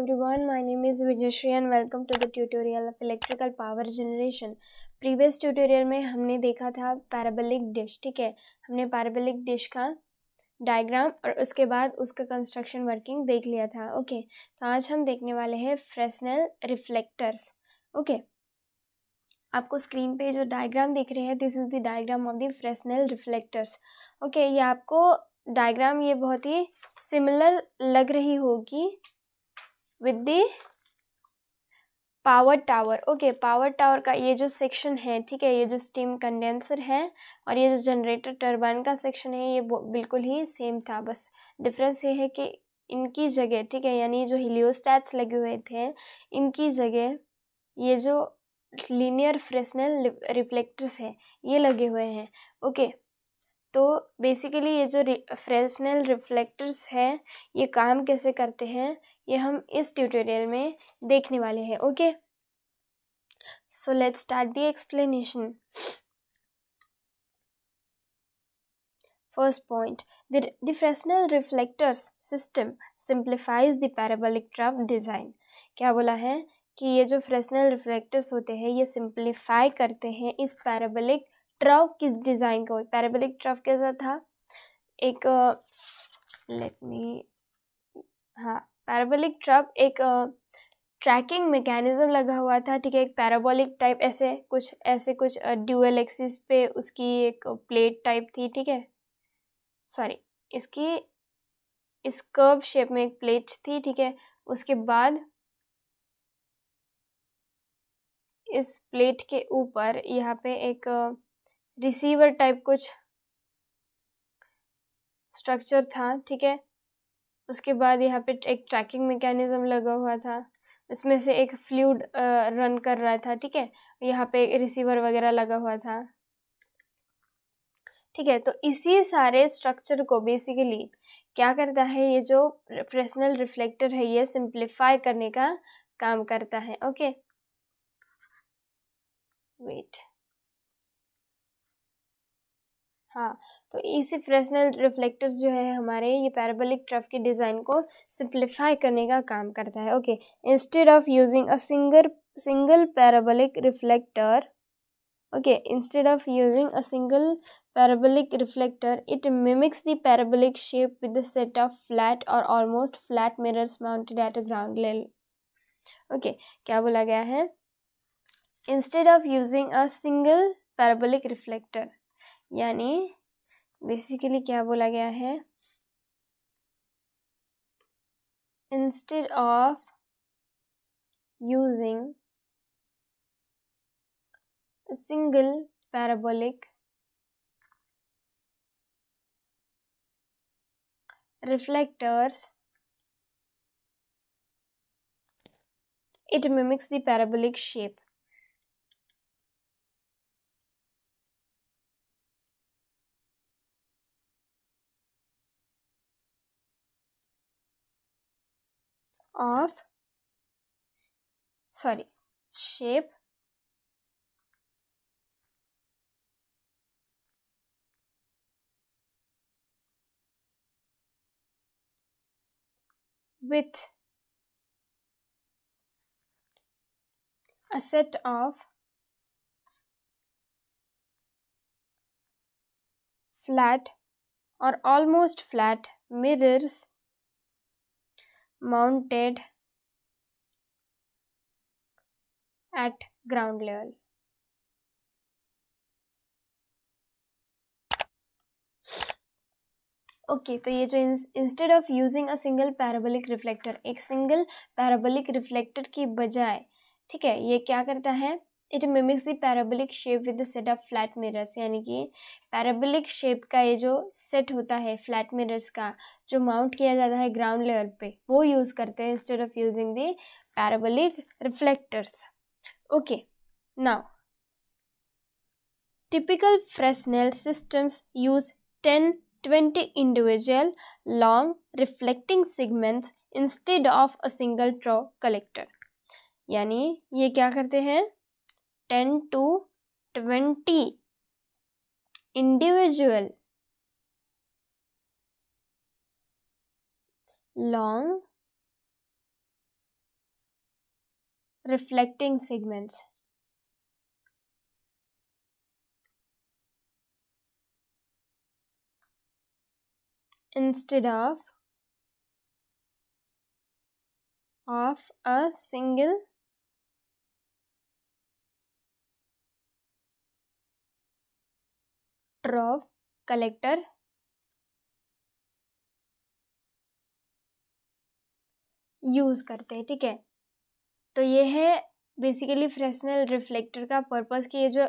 everyone my name is Vijayashree and welcome to the tutorial of electrical power generation previous tutorial mein humne dekha tha parabolic dish theek hai humne parabolic dish ka diagram aur uske baad uska construction working dekh liya tha okay, to aaj hum dekhne wale hai fresnel reflectors okay आपको screen पे जो diagram दिख रहे हैं this is the diagram of the Fresnel reflectors okay ये आपको diagram ये बहुत ही सिमिलर लग रही होगी with the power tower okay power tower का ये जो सेक्शन है ठीक है ये जो स्टीम कंडेंसर है और ये जो जनरेटर टर्बाइन का सेक्शन है ये बिल्कुल ही सेम था बस डिफरेंस ये है कि इनकी जगह ठीक है यानी जो हिलियोस्टैट्स लगे हुए थे इनकी जगह ये जो लीनियर फ्रेशनल रिफ्लेक्टर्स है ये लगे हुए हैं ओके तो बेसिकली ये जो फ्रेशनल रिफ्लेक्टर्स हैं ये काम कैसे करते हैं ये हम इस ट्यूटोरियल में देखने वाले हैं okay so let start the explanation first point the Fresnel reflectors system simplifies the parabolic trough design क्या बोला है कि ये जो फ्रेशनल रिफ्लेक्टर्स होते हैं ये सिंप्लीफाई करते हैं इस पैराबोलिक ट्रव की डिज़ाइन को पैराबोलिक ट्रव कैसा था एक लेट uh, मी हाँ पैराबोलिक ट्रप एक ट्रैकिंग मैकेनिज़्म लगा हुआ था ठीक है एक पैराबोलिक टाइप ऐसे कुछ ऐसे कुछ ड्यूएल एक्सिस पे उसकी एक प्लेट टाइप थी ठीक है सॉरी इसकी इस कर्व शेप में एक प्लेट थी ठीक है उसके बाद इस प्लेट के ऊपर यहाँ पे एक रिसीवर टाइप कुछ स्ट्रक्चर था ठीक है उसके बाद यहाँ पे एक ट्रैकिंग मैकेनिज्म लगा हुआ था इसमें से एक फ्लूड रन कर रहा था ठीक है यहाँ पे रिसीवर वगैरह लगा हुआ था ठीक है तो इसी सारे स्ट्रक्चर को बेसिकली क्या करता है ये जो फ्रेसनल रिफ्लेक्टर है ये सिंप्लीफाई करने का काम करता है ओके वेट हाँ तो इसी फ्रेसनल रिफ्लेक्टर्स जो है हमारे ये पैराबोलिक ट्रफ के डिज़ाइन को सिंप्लीफाई करने का काम करता है okay instead of using a single single parabolic reflector okay instead of using a single parabolic reflector it mimics the parabolic shape with the set of flat और almost flat mirrors mounted at a ground level okay क्या बोला गया है instead of using a single parabolic reflector यानी basically क्या बोला गया है instead of using single parabolic reflectors it mimics the parabolic shape of sorry shape with a set of flat or almost flat mirrors mounted at ground level. Okay okay, तो ये जो instead of using a single parabolic reflector एक single parabolic reflector की बजाय ठीक है ये क्या करता है it mimics the parabolic shape with the set of flat mirrors यानी कि पैराबोलिक शेप का ये जो सेट होता है फ्लैट मिरर्स का जो माउंट किया जाता है ग्राउंड लेवल पे वो यूज़ करते हैं instead of using the parabolic reflectors okay now typical Fresnel systems use ten twenty individual long reflecting segments instead of a single trough collector यानी ये क्या करते हैं 10 to 20 individual long reflecting segments instead of of a single trough collector use करते हैं ठीक है तो ये है बेसिकली फ्रेशनल रिफ्लेक्टर का पर्पस कि ये जो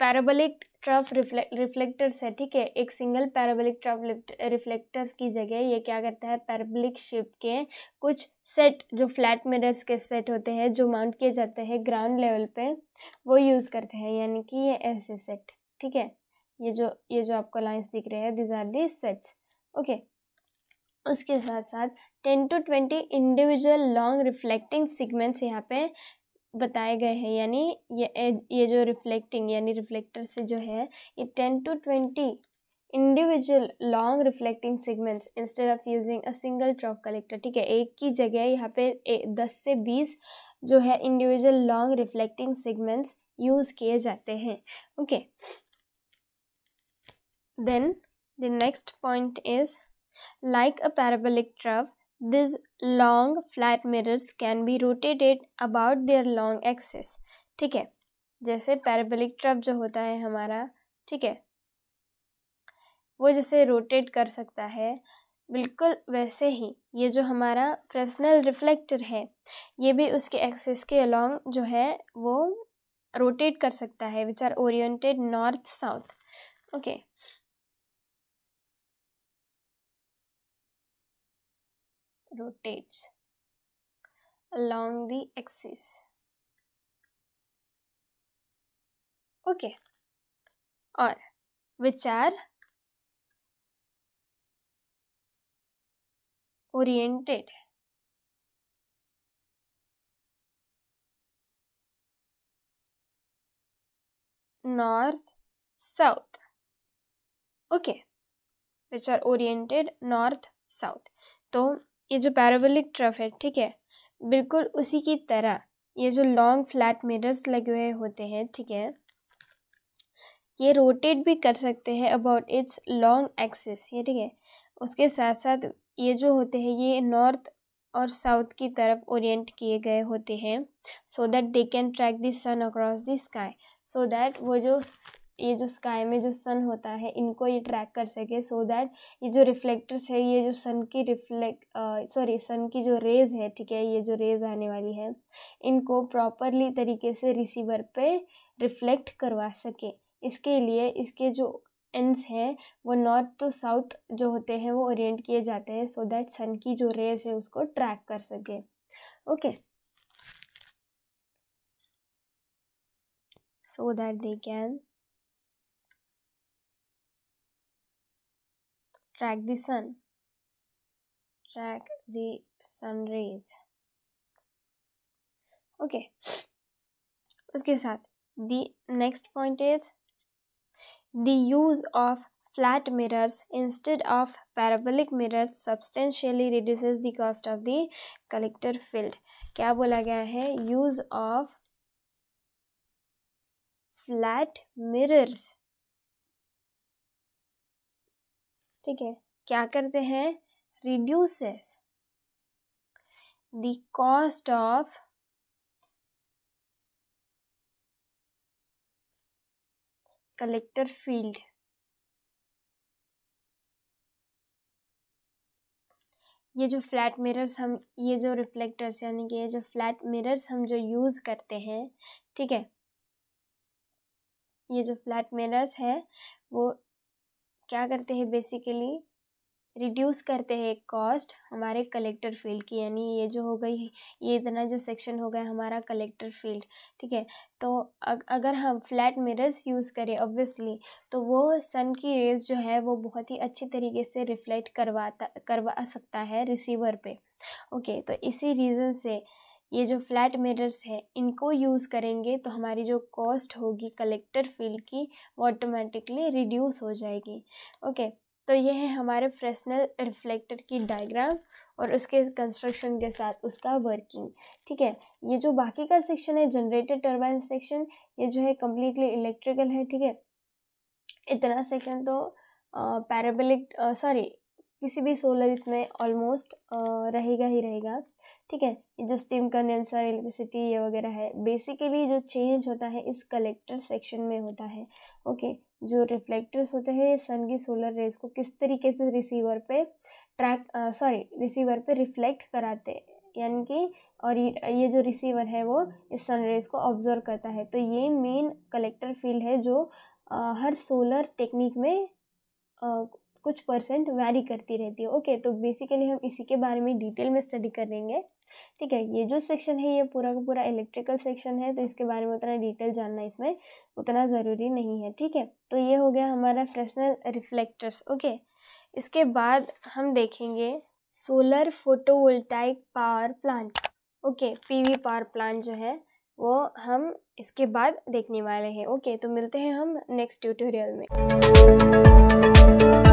पैराबोलिक ट्रफ रिफ्लेक्टर्स है ठीक है एक सिंगल पैराबोलिक ट्रफ रिफ्लेक्टर्स की जगह ये क्या करता है पैराबोलिक शेप के कुछ सेट जो फ्लैट मिरर्स के सेट होते हैं जो माउंट किए जाते हैं ग्राउंड लेवल पे वो यूज़ करते हैं यानी कि ये ऐसे सेट ठीक है ये जो ये जो आपको लाइन्स दिख रहे हैं these are the sets okay उसके साथ साथ ten to twenty individual long reflecting segments यहाँ पे बताए गए हैं यानी ये ये जो रिफ्लेक्टिंग यानी रिफ्लेक्टर से जो है ये ten to twenty individual long reflecting segments instead of using a single trough collector ठीक है एक की जगह यहाँ पे ए, दस से बीस जो है individual long reflecting segments use किए जाते हैं okay okay. Then the next point is like a parabolic trough, these long flat mirrors can be rotated about their long axis. ठीक है जैसे parabolic ट्रफ जो होता है हमारा ठीक है वो जैसे रोटेट कर सकता है बिल्कुल वैसे ही ये जो हमारा फ्रेसनल रिफ्लेक्टर है ये भी उसके एक्सेस के अलॉन्ग जो है वो रोटेट कर सकता है which are oriented north south okay rotates along the axis okay or which are oriented north south okay which are oriented north south तो ये जो पैराबोलिक ट्रफ है ठीक है बिल्कुल उसी की तरह ये जो लॉन्ग फ्लैट मिरर्स लगे हुए होते हैं ठीक है ये रोटेट भी कर सकते हैं अबाउट इट्स लॉन्ग एक्सेस ये ठीक है उसके साथ साथ ये जो होते हैं ये नॉर्थ और साउथ की तरफ ओरिएंट किए गए होते हैं so that they can track the sun across the sky so that वो जो ये जो स्काई में जो सन होता है इनको ये ट्रैक कर सके सो so दैट ये जो रिफ्लेक्टर्स है ये जो सन की रिफ्लेक्ट सॉरी सन की जो रेज है ठीक है ये जो रेज आने वाली है इनको प्रॉपरली तरीके से रिसीवर पे रिफ्लेक्ट करवा सके इसके लिए इसके जो एंड्स हैं वो नॉर्थ टू साउथ जो होते हैं वो ओरिएंट किए जाते हैं सो दैट सन की जो रेज है उसको ट्रैक कर सके okay so that they can track the sun track the sun rays okay okay. उसके साथ the next point is the use of flat mirrors instead of parabolic mirrors substantially reduces the cost of the collector field क्या बोला गया है use of flat mirrors ठीक है क्या करते हैं reduces the cost of collector field ये जो फ्लैट मिरर्स हम ये जो रिफ्लेक्टर्स यानी कि ये जो फ्लैट मिरर्स हम जो यूज़ करते हैं ठीक है ये जो फ्लैट मिरर्स है वो क्या करते हैं बेसिकली रिड्यूस करते हैं कॉस्ट हमारे कलेक्टर फील्ड की यानी ये जो हो गई ये इतना जो सेक्शन हो गया हमारा कलेक्टर फील्ड ठीक है तो अग, अगर हम फ्लैट मिरर्स यूज़ करें ऑब्वियसली तो वो सन की रेज जो है वो बहुत ही अच्छी तरीके से रिफ्लेक्ट करवाता करवा सकता है रिसीवर पे ओके तो इसी रीज़न से ये जो फ्लैट मिरर्स है इनको यूज़ करेंगे तो हमारी जो कॉस्ट होगी कलेक्टर फील्ड की वो ऑटोमेटिकली रिड्यूस हो जाएगी ओके तो ये है हमारे फ्रेशनल रिफ्लेक्टर की डायग्राम और उसके कंस्ट्रक्शन के साथ उसका वर्किंग ठीक है ये जो बाकी का सेक्शन है जनरेटर टर्बाइन सेक्शन ये जो है कम्प्लीटली इलेक्ट्रिकल है ठीक है इतना सेक्शन तो पैराबलिक सॉरी किसी भी सोलर इसमें ऑलमोस्ट रहेगा ही रहेगा ठीक है जो स्टीम कंडेंसर इलेक्ट्रिसिटी ये वगैरह है बेसिकली जो चेंज होता है इस कलेक्टर सेक्शन में होता है ओके जो रिफ्लेक्टर्स होते हैं ये सन की सोलर रेज को किस तरीके से रिसीवर पे ट्रैक सॉरी रिसीवर पे रिफ्लेक्ट कराते यानी कि और ये जो रिसीवर है वो इस सन रेज को ऑब्जर्व करता है तो ये मेन कलेक्टर फील्ड है जो आ, हर सोलर टेक्निक में कुछ परसेंट वैरी करती रहती है ओके तो बेसिकली हम इसी के बारे में डिटेल में स्टडी करेंगे ठीक है ये जो सेक्शन है ये पूरा का पूरा इलेक्ट्रिकल सेक्शन है तो इसके बारे में उतना डिटेल जानना इसमें उतना ज़रूरी नहीं है ठीक है तो ये हो गया हमारा फ्रेशनल रिफ्लेक्टर्स ओके इसके बाद हम देखेंगे solar photovoltaic power plant okay PV power plant जो है वो हम इसके बाद देखने वाले हैं ओके तो मिलते हैं हम नेक्स्ट ट्यूटोरियल में